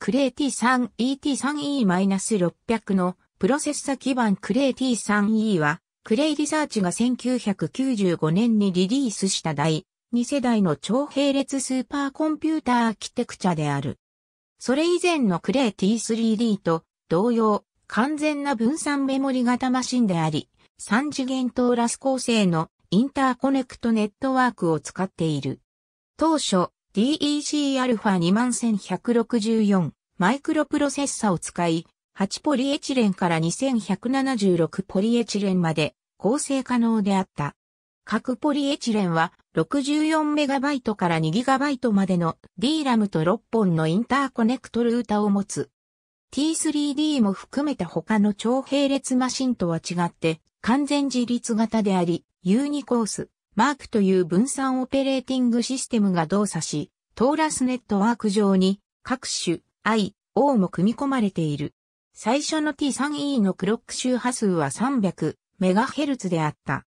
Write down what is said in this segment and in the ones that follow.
クレー T3ET3E-600 のプロセッサ基盤クレー T3E は、クレイリサーチが1995年にリリースした第2世代の超並列スーパーコンピューターアーキテクチャである。それ以前のクレイ T3D と同様、完全な分散メモリ型マシンであり、3次元トーラス構成のインターコネクトネットワークを使っている。当初、DEC α21164 マイクロプロセッサを使い、8ポリエチレンから2176ポリエチレンまで構成可能であった。各ポリエチレンは 64MB から 2GB までの DRAM と6本のインターコネクトルータを持つ。T3D も含めた他の超並列マシンとは違って完全自立型であり、U2 コース、マークという分散オペレーティングシステムが動作し、トーラスネットワーク上に各種 I、O も組み込まれている。最初の T3E のクロック周波数は 300MHz であった。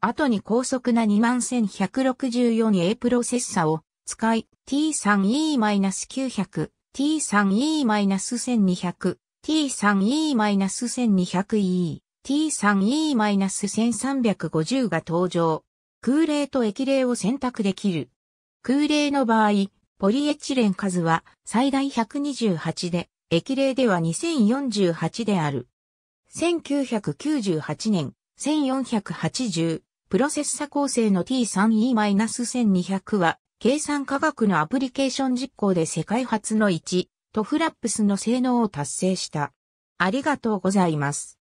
後に高速な 21164A プロセッサを使い T3E-900、T3E-1200、T3E-1200E、T3E-1350 が登場。空冷と液冷を選択できる。空冷の場合、ポリエチレン数は最大128で、液冷では2048である。1998年、1480、プロセッサ構成の T3E-1200 は、計算科学のアプリケーション実行で世界初の1、トフラップスの性能を達成した。ありがとうございます。